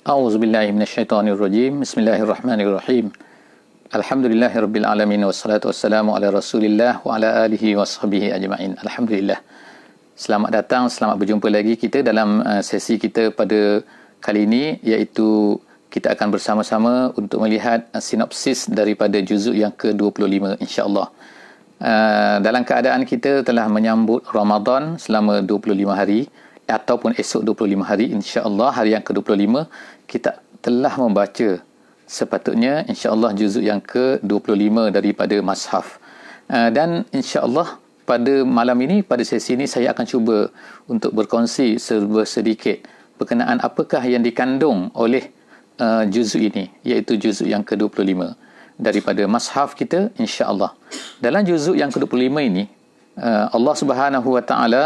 أعوذ بالله من الشيطان الرجيم بسم الله الرحمن الرحيم الحمد لله رب العالمين والصلاة والسلام على رسول الله وعلى آله وصحبه أجمعين الحمد لله Selamat datang, selamat berjumpa lagi kita dalam uh, sesi kita pada kali ini iaitu kita akan bersama-sama untuk melihat uh, sinopsis daripada juzuk yang ke-25 insya-Allah. Uh, dalam keadaan kita telah menyambut Ramadan selama 25 hari ataupun esok 25 hari insya-Allah hari yang ke-25 kita telah membaca sepatutnya insya-Allah juzuk yang ke-25 daripada mushaf. Uh, ah, dan insya-Allah pada malam ini pada sesi ini saya akan cuba untuk berkongsi serba sedikit berkenaan apakah yang dikandung oleh uh, juzuk ini iaitu juzuk yang ke-25 daripada mushaf kita insya-Allah. Dalam juzuk yang ke-25 ini ah, Allah Subhanahu Wa Taala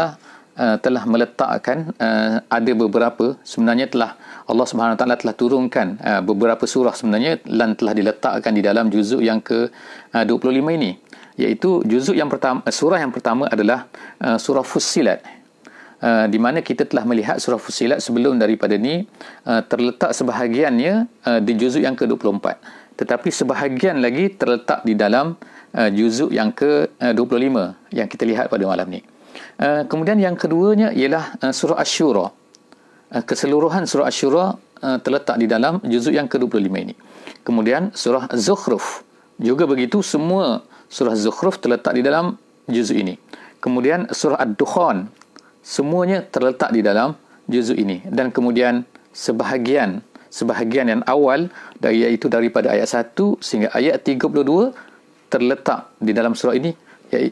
uh, telah meletakkan uh, ada beberapa sebenarnya telah Allah Subhanahu taala telah turunkan uh, beberapa surah sebenarnya dan telah diletakkan di dalam juzuk yang ke uh, 25 ini iaitu juzuk yang pertama uh, surah yang pertama adalah uh, surah Fussilat Uh, di mana kita telah melihat surah Fusilat sebelum daripada ini uh, terletak sebahagiannya uh, di juzuk yang ke-24 tetapi sebahagian lagi terletak di dalam uh, juzuk yang ke-25 uh, yang kita lihat pada malam ini Eh, kemudian yang keduanya ialah uh, surah Ashura. Uh, eh, keseluruhan surah Ashura uh, terletak di dalam juzuk yang ke-25 ini. Kemudian surah Zukhruf. Juga begitu semua surah Zukhruf terletak di dalam juzuk ini. Kemudian surah Ad-Dukhan. Semuanya terletak di dalam juzuk ini. Dan kemudian sebahagian sebahagian yang awal dari iaitu daripada ayat 1 sehingga ayat 32 terletak di dalam surah ini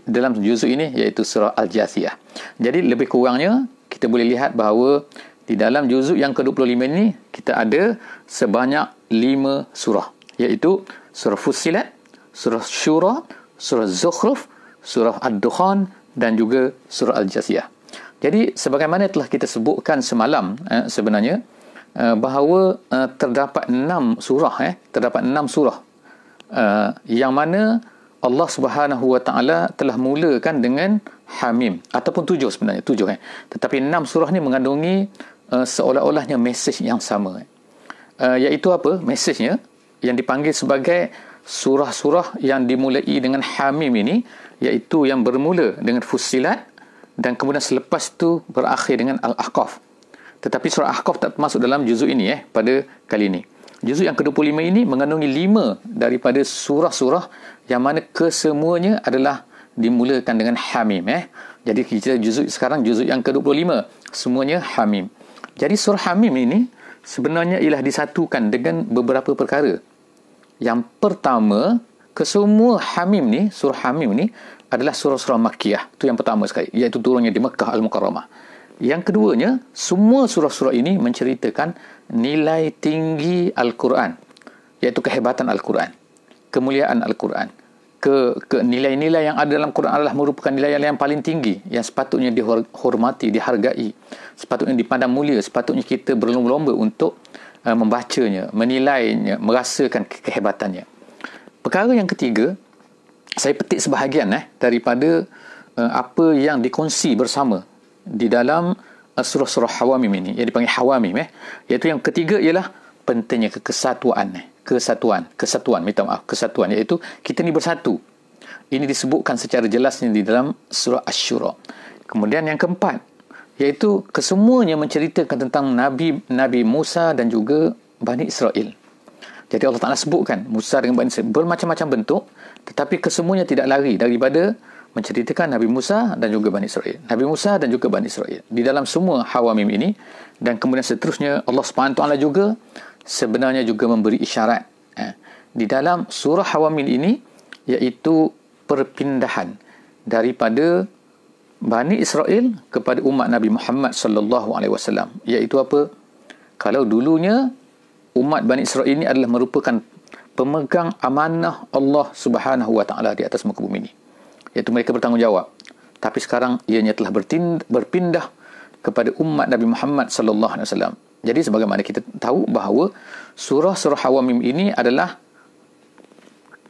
dalam juzuk ini iaitu surah al Jasiyah. Jadi lebih kurangnya kita boleh lihat bahawa di dalam juzuk yang ke-25 ini kita ada sebanyak 5 surah iaitu surah Fussilat, surah Syura, surah Zukhruf, surah Ad-Dukhan dan juga surah al Jasiyah. Jadi sebagaimana telah kita sebutkan semalam eh, sebenarnya eh, bahawa eh, terdapat 6 surah eh terdapat 6 surah eh, yang mana Allah Subhanahu Wa Taala telah mulakan dengan Hamim ataupun tujuh sebenarnya tujuh eh. Tetapi enam surah ni mengandungi uh, seolah-olahnya mesej yang sama. Eh. Uh, iaitu apa? Mesejnya yang dipanggil sebagai surah-surah yang dimulai dengan Hamim ini iaitu yang bermula dengan Fusilat dan kemudian selepas tu berakhir dengan Al-Ahqaf. Tetapi surah Ahqaf tak termasuk dalam juzuk ini eh pada kali ini. Juzuk yang ke-25 ini mengandungi lima daripada surah-surah yang mana kesemuanya adalah dimulakan dengan hamim. Eh. Jadi kita juzuk sekarang juzuk yang ke-25. Semuanya hamim. Jadi surah hamim ini sebenarnya ialah disatukan dengan beberapa perkara. Yang pertama, kesemua hamim ni, surah hamim ni adalah surah-surah makiyah. Itu yang pertama sekali. Iaitu turunnya di Mekah Al-Mukarramah. Yang keduanya, semua surah-surah ini menceritakan nilai tinggi Al-Quran, iaitu kehebatan Al-Quran, kemuliaan Al-Quran. Ke, ke nilai-nilai yang ada dalam Quran adalah merupakan nilai yang paling tinggi yang sepatutnya dihormati, dihargai, sepatutnya dipandang mulia, sepatutnya kita berlomba-lomba untuk uh, membacanya, menilainya, merasakan ke- kehebatannya. Perkara yang ketiga, saya petik sebahagian eh daripada uh, apa yang dikongsi bersama di dalam eh, surah-surah Hawamim ini yang dipanggil Hawamim eh iaitu yang ketiga ialah pentingnya kekesatuan eh kesatuan kesatuan minta maaf kesatuan iaitu kita ni bersatu ini disebutkan secara jelasnya di dalam surah Asy-Syura kemudian yang keempat iaitu kesemuanya menceritakan tentang Nabi Nabi Musa dan juga Bani Israel jadi Allah Ta'ala sebutkan Musa dengan Bani Israel bermacam-macam bentuk tetapi kesemuanya tidak lari daripada menceritakan Nabi Musa dan juga Bani Israel. Nabi Musa dan juga Bani Israel. Di dalam semua Hawamim ini dan kemudian seterusnya Allah SWT juga sebenarnya juga memberi isyarat. Eh, di dalam surah Hawamim ini iaitu perpindahan daripada Bani Israel kepada umat Nabi Muhammad sallallahu alaihi wasallam iaitu apa kalau dulunya umat Bani Israel ini adalah merupakan pemegang amanah Allah Subhanahu wa taala di atas muka bumi ini iaitu mereka bertanggungjawab tapi sekarang ianya telah berpindah kepada umat Nabi Muhammad sallallahu alaihi wasallam jadi sebagaimana kita tahu bahawa surah surah hawamim ini adalah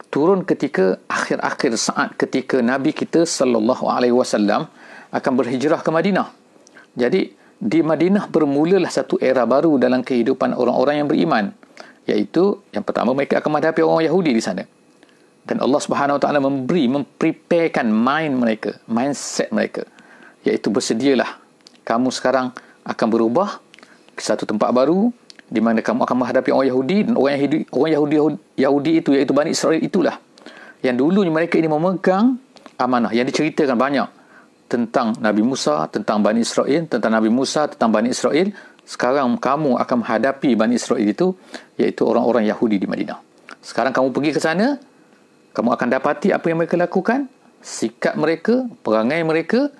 turun ketika akhir-akhir saat ketika nabi kita sallallahu alaihi wasallam akan berhijrah ke Madinah jadi di Madinah bermulalah satu era baru dalam kehidupan orang-orang yang beriman iaitu yang pertama mereka akan menghadapi orang Yahudi di sana dan Allah Subhanahu Wa Taala memberi memprepekan mind mereka mindset mereka iaitu bersedialah kamu sekarang akan berubah ke satu tempat baru di mana kamu akan menghadapi orang Yahudi dan orang Yahudi orang Yahudi Yahudi itu iaitu Bani Israel itulah yang dulu mereka ini memegang amanah yang diceritakan banyak tentang Nabi Musa, tentang Bani Israel, tentang Nabi Musa, tentang Bani Israel. Sekarang kamu akan menghadapi Bani Israel itu, iaitu orang-orang Yahudi di Madinah. Sekarang kamu pergi ke sana, kamu akan dapati apa yang mereka lakukan sikap mereka perangai mereka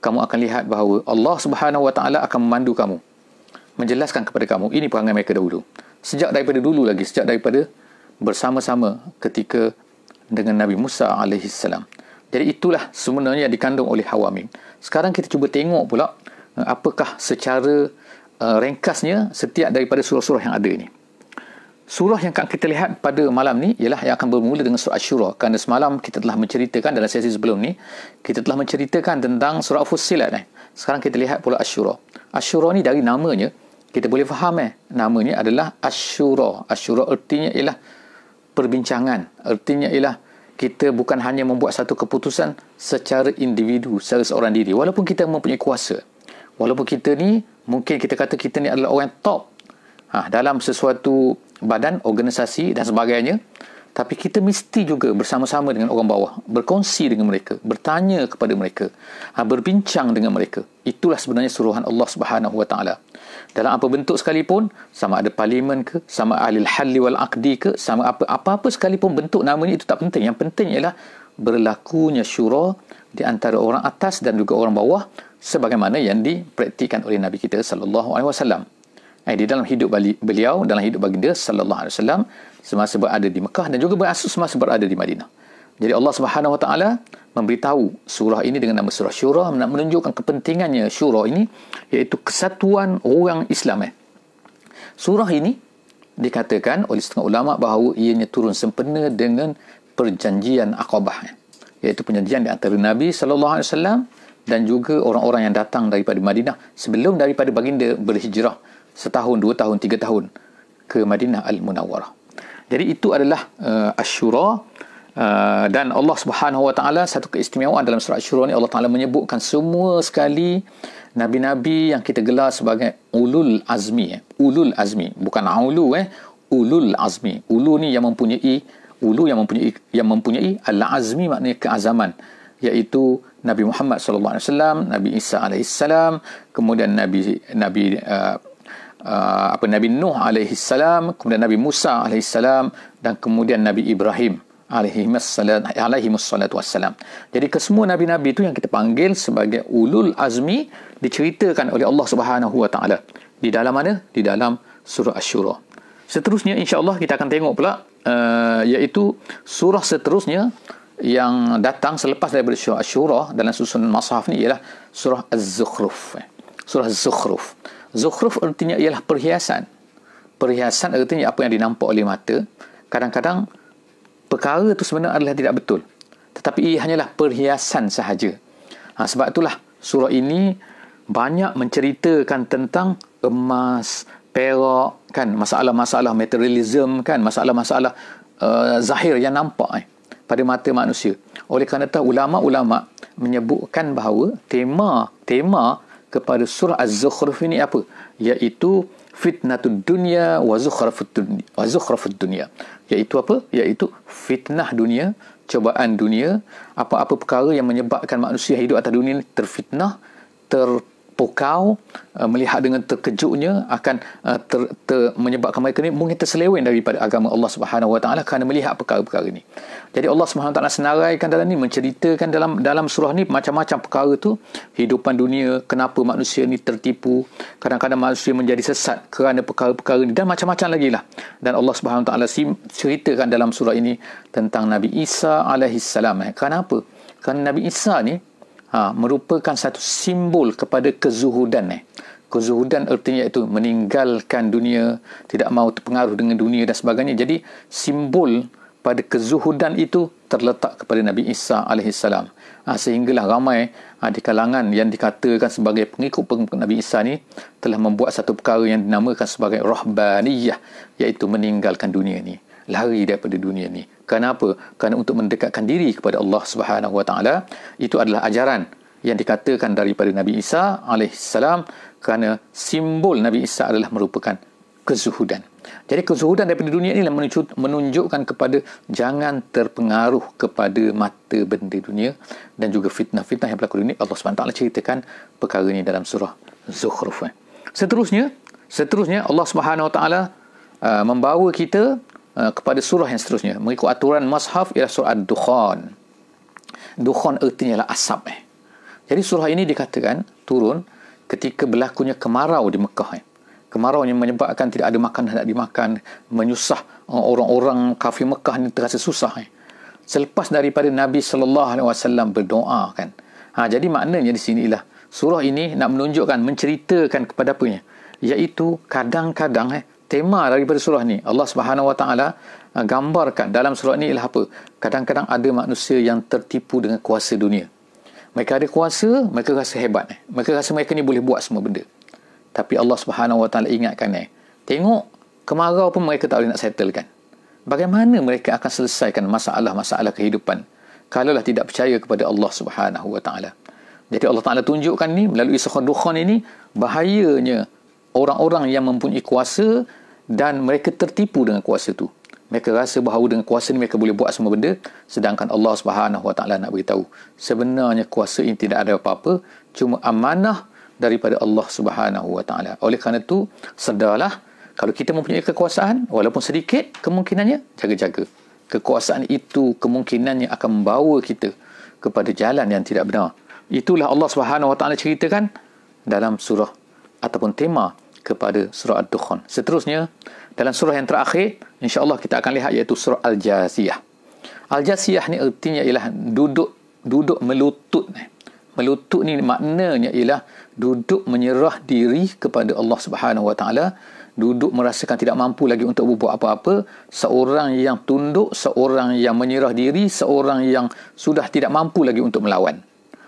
kamu akan lihat bahawa Allah Subhanahu Wa Taala akan memandu kamu menjelaskan kepada kamu ini perangai mereka dahulu sejak daripada dulu lagi sejak daripada bersama-sama ketika dengan Nabi Musa alaihi salam jadi itulah sebenarnya yang dikandung oleh Hawa Sekarang kita cuba tengok pula eh, apakah secara uh, ringkasnya setiap daripada surah-surah yang ada ini. Surah yang akan kita lihat pada malam ni ialah yang akan bermula dengan surah Ashura. Kerana semalam kita telah menceritakan dalam sesi sebelum ni, kita telah menceritakan tentang surah Fusilat. Eh. Sekarang kita lihat pula Ashura. Ashura ni dari namanya, kita boleh faham eh, namanya adalah Ashura. Ashura artinya ialah perbincangan. Artinya ialah kita bukan hanya membuat satu keputusan secara individu, secara seorang diri. Walaupun kita mempunyai kuasa. Walaupun kita ni, mungkin kita kata kita ni adalah orang top ha, dalam sesuatu badan, organisasi dan sebagainya tapi kita mesti juga bersama-sama dengan orang bawah berkongsi dengan mereka bertanya kepada mereka ha, berbincang dengan mereka itulah sebenarnya suruhan Allah Subhanahu Wa Taala dalam apa bentuk sekalipun sama ada parlimen ke sama ahli halli wal aqdi ke sama apa apa-apa sekalipun bentuk namanya itu tak penting yang penting ialah berlakunya syura di antara orang atas dan juga orang bawah sebagaimana yang dipraktikkan oleh Nabi kita sallallahu alaihi wasallam eh, di dalam hidup beliau dalam hidup baginda sallallahu alaihi wasallam semasa berada di Mekah dan juga berasus semasa berada di Madinah. Jadi Allah Subhanahu wa taala memberitahu surah ini dengan nama surah syura nak menunjukkan kepentingannya syura ini iaitu kesatuan orang Islam eh. Surah ini dikatakan oleh setengah ulama bahawa ianya turun sempena dengan perjanjian Aqabah eh. iaitu perjanjian di antara Nabi sallallahu alaihi wasallam dan juga orang-orang yang datang daripada Madinah sebelum daripada baginda berhijrah setahun, dua tahun, tiga tahun ke Madinah Al-Munawwarah. Jadi itu adalah uh, Ashura uh, dan Allah Subhanahu Wa Taala satu keistimewaan dalam surah Ashura ni Allah Taala menyebutkan semua sekali nabi-nabi yang kita gelar sebagai ulul azmi. Eh. Ulul azmi bukan aulu eh, ulul azmi. Ulu ni yang mempunyai ulu yang mempunyai yang mempunyai al-azmi maknanya keazaman iaitu Nabi Muhammad sallallahu alaihi wasallam, Nabi Isa alaihi salam, kemudian Nabi Nabi uh, uh, apa Nabi Nuh alaihi salam, kemudian Nabi Musa alaihi salam dan kemudian Nabi Ibrahim alaihi salatu wassalam. Jadi kesemua nabi-nabi itu yang kita panggil sebagai ulul azmi diceritakan oleh Allah Subhanahu wa taala di dalam mana? Di dalam surah Asy-Syura. Seterusnya insya-Allah kita akan tengok pula uh, iaitu surah seterusnya yang datang selepas daripada surah Asy-Syura dalam susunan mushaf ni ialah surah Az-Zukhruf. Eh, surah Az-Zukhruf. Zukhruf artinya ialah perhiasan. Perhiasan artinya apa yang dinampak oleh mata. Kadang-kadang perkara itu sebenarnya adalah tidak betul. Tetapi ia hanyalah perhiasan sahaja. Ha, sebab itulah surah ini banyak menceritakan tentang emas, perak, kan masalah-masalah materialism, kan masalah-masalah uh, zahir yang nampak eh, pada mata manusia. Oleh kerana itu, ulama-ulama menyebutkan bahawa tema tema kepada surah Az-Zukhruf ini apa? Iaitu fitnatud dunya wa zukhrafud dunya. Iaitu apa? Iaitu fitnah dunia, cobaan dunia, apa-apa perkara yang menyebabkan manusia hidup atas dunia ini terfitnah, ter pukau eh, melihat dengan terkejutnya akan eh, ter, ter, menyebabkan mereka ini mungkin terselewen daripada agama Allah Subhanahu Wa Taala kerana melihat perkara-perkara ini. Jadi Allah Subhanahu Wa Taala senaraikan dalam ini menceritakan dalam dalam surah ini macam-macam perkara itu, hidupan dunia kenapa manusia ini tertipu kadang-kadang manusia menjadi sesat kerana perkara-perkara ini dan macam-macam lagi lah dan Allah Subhanahu Wa Taala ceritakan dalam surah ini tentang Nabi Isa alaihissalam. Eh, kenapa? Kerana Nabi Isa ni ha, merupakan satu simbol kepada kezuhudan eh. Kezuhudan artinya itu meninggalkan dunia, tidak mahu terpengaruh dengan dunia dan sebagainya. Jadi simbol pada kezuhudan itu terletak kepada Nabi Isa alaihissalam. Ha, sehinggalah ramai ha, di kalangan yang dikatakan sebagai pengikut Nabi Isa ni telah membuat satu perkara yang dinamakan sebagai rahbaniyah iaitu meninggalkan dunia ni lari daripada dunia ni. Kenapa? Kerana untuk mendekatkan diri kepada Allah Subhanahu Wa Taala itu adalah ajaran yang dikatakan daripada Nabi Isa alaihissalam kerana simbol Nabi Isa adalah merupakan kezuhudan. Jadi kezuhudan daripada dunia ini menunjuk, menunjukkan kepada jangan terpengaruh kepada mata benda dunia dan juga fitnah-fitnah yang berlaku di dunia. Allah SWT ceritakan perkara ini dalam surah Zuhruf. Seterusnya, seterusnya Allah Subhanahu Wa Taala uh, membawa kita Uh, kepada surah yang seterusnya mengikut aturan mushaf ialah surah ad-dukhan dukhan artinya ialah asap eh. jadi surah ini dikatakan turun ketika berlakunya kemarau di Mekah eh. kemarau yang menyebabkan tidak ada makanan hendak dimakan menyusah uh, orang-orang kafir Mekah ni terasa susah eh. selepas daripada Nabi sallallahu alaihi wasallam berdoa kan ha, jadi maknanya di sini ialah surah ini nak menunjukkan menceritakan kepada apanya iaitu kadang-kadang eh, tema daripada surah ni Allah Subhanahu Wa Taala uh, gambarkan dalam surah ni ialah apa kadang-kadang ada manusia yang tertipu dengan kuasa dunia mereka ada kuasa mereka rasa hebat eh mereka rasa mereka ni boleh buat semua benda tapi Allah Subhanahu Wa Taala ingatkan eh tengok kemarau pun mereka tak boleh nak settlekan bagaimana mereka akan selesaikan masalah-masalah kehidupan kalaulah tidak percaya kepada Allah Subhanahu Wa Taala jadi Allah Taala tunjukkan ni melalui surah dukhan ini bahayanya orang-orang yang mempunyai kuasa dan mereka tertipu dengan kuasa tu mereka rasa bahawa dengan kuasa ni mereka boleh buat semua benda sedangkan Allah Subhanahu Wa Taala nak beritahu sebenarnya kuasa ini tidak ada apa-apa cuma amanah daripada Allah Subhanahu Wa Taala oleh kerana itu sedarlah kalau kita mempunyai kekuasaan walaupun sedikit kemungkinannya jaga-jaga kekuasaan itu kemungkinannya akan membawa kita kepada jalan yang tidak benar itulah Allah Subhanahu Wa Taala ceritakan dalam surah ataupun tema kepada surah Ad-Dukhan. Seterusnya, dalam surah yang terakhir, insya Allah kita akan lihat iaitu surah Al-Jaziyah. Al-Jaziyah ni artinya ialah duduk duduk melutut. Melutut ni maknanya ialah duduk menyerah diri kepada Allah Subhanahu Wa Taala duduk merasakan tidak mampu lagi untuk buat apa-apa seorang yang tunduk seorang yang menyerah diri seorang yang sudah tidak mampu lagi untuk melawan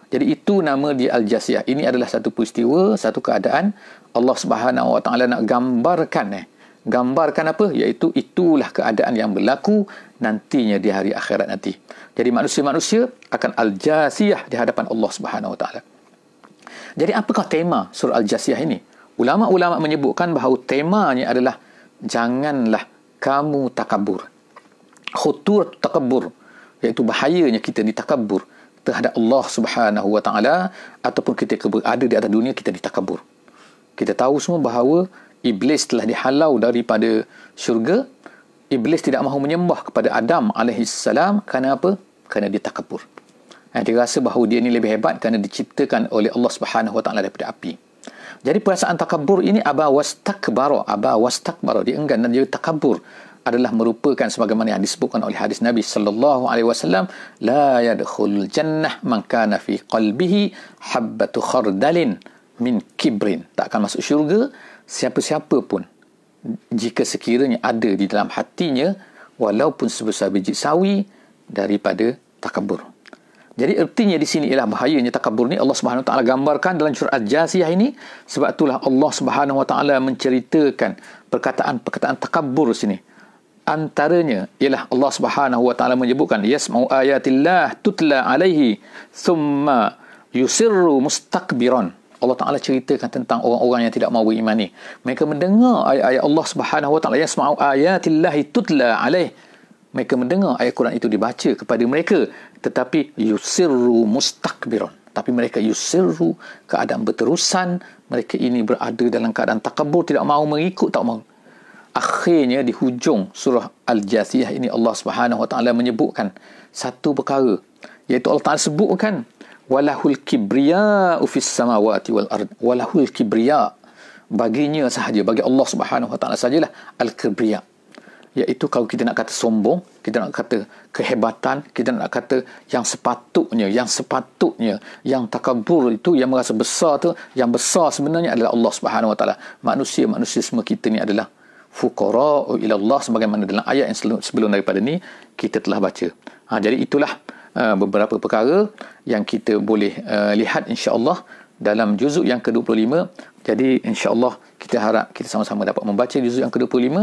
jadi itu nama dia al-jasiyah ini adalah satu peristiwa satu keadaan Allah Subhanahu Wa Taala nak gambarkan eh. Gambarkan apa? Iaitu itulah keadaan yang berlaku nantinya di hari akhirat nanti. Jadi manusia-manusia akan al-jasiyah di hadapan Allah Subhanahu Wa Taala. Jadi apakah tema surah al-jasiyah ini? Ulama-ulama menyebutkan bahawa temanya adalah janganlah kamu takabur. Khutur takabur iaitu bahayanya kita ditakabur terhadap Allah Subhanahu Wa Taala ataupun kita ada di atas dunia kita ditakabur kita tahu semua bahawa iblis telah dihalau daripada syurga iblis tidak mahu menyembah kepada Adam alaihi salam kerana apa kerana dia takabur eh, dia rasa bahawa dia ini lebih hebat kerana diciptakan oleh Allah Subhanahu taala daripada api jadi perasaan takabur ini aba wastakbara aba wastakbara dia enggan dan jadi takabur adalah merupakan sebagaimana yang disebutkan oleh hadis Nabi sallallahu alaihi wasallam la yadkhul jannah man kana fi qalbihi habbatu khardalin min kibrin takkan masuk syurga siapa-siapa pun jika sekiranya ada di dalam hatinya walaupun sebesar biji sawi daripada takabur jadi ertinya di sini ialah bahayanya takabur ni Allah Subhanahu taala gambarkan dalam surah Al-Jasiyah ini sebab itulah Allah Subhanahu wa taala menceritakan perkataan-perkataan takabur sini antaranya ialah Allah Subhanahu wa taala menyebutkan yasma'u ayatillah tutla alaihi thumma yusirru mustakbiran Allah Ta'ala ceritakan tentang orang-orang yang tidak mahu beriman ni. Mereka mendengar ayat-ayat Allah Subhanahu Wa Ta'ala yang sema'u ayatillahi tutla alaih. Mereka mendengar ayat Quran itu dibaca kepada mereka. Tetapi yusirru mustakbirun. Tapi mereka yusirru keadaan berterusan. Mereka ini berada dalam keadaan takabur. Tidak mahu mengikut tak mahu. Akhirnya di hujung surah al Jasiyah ini Allah Subhanahu Wa Ta'ala menyebutkan satu perkara. Iaitu Allah Ta'ala sebutkan walahul kibriya ufis samawati wal ard walahul kibriya baginya sahaja bagi Allah Subhanahu wa taala sajalah al kibriya yaitu kalau kita nak kata sombong kita nak kata kehebatan kita nak kata yang sepatutnya yang sepatutnya yang takabur itu yang merasa besar tu yang besar sebenarnya adalah Allah Subhanahu wa taala manusia manusia semua kita ni adalah fuqara ila Allah sebagaimana dalam ayat yang sebelum daripada ni kita telah baca ha, jadi itulah Uh, beberapa perkara yang kita boleh uh, lihat insya-Allah dalam juzuk yang ke-25. Jadi insya-Allah kita harap kita sama-sama dapat membaca juzuk yang ke-25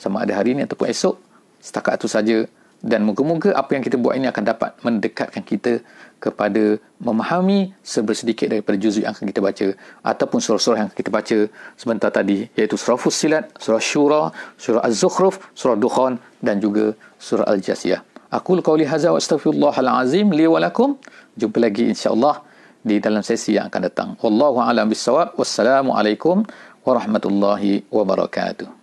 sama ada hari ini ataupun esok. Setakat itu saja dan moga-moga apa yang kita buat ini akan dapat mendekatkan kita kepada memahami sebersedikit daripada juzuk yang akan kita baca ataupun surah-surah yang kita baca sebentar tadi iaitu surah Fussilat, surah Syura, surah Az-Zukhruf, surah Dukhan dan juga surah Al-Jasiyah. Aku qawli hadza wa astaghfirullahal azim li wa lakum. Jumpa lagi insyaallah di dalam sesi yang akan datang. Wallahu alam bisawab. Wassalamualaikum warahmatullahi wabarakatuh.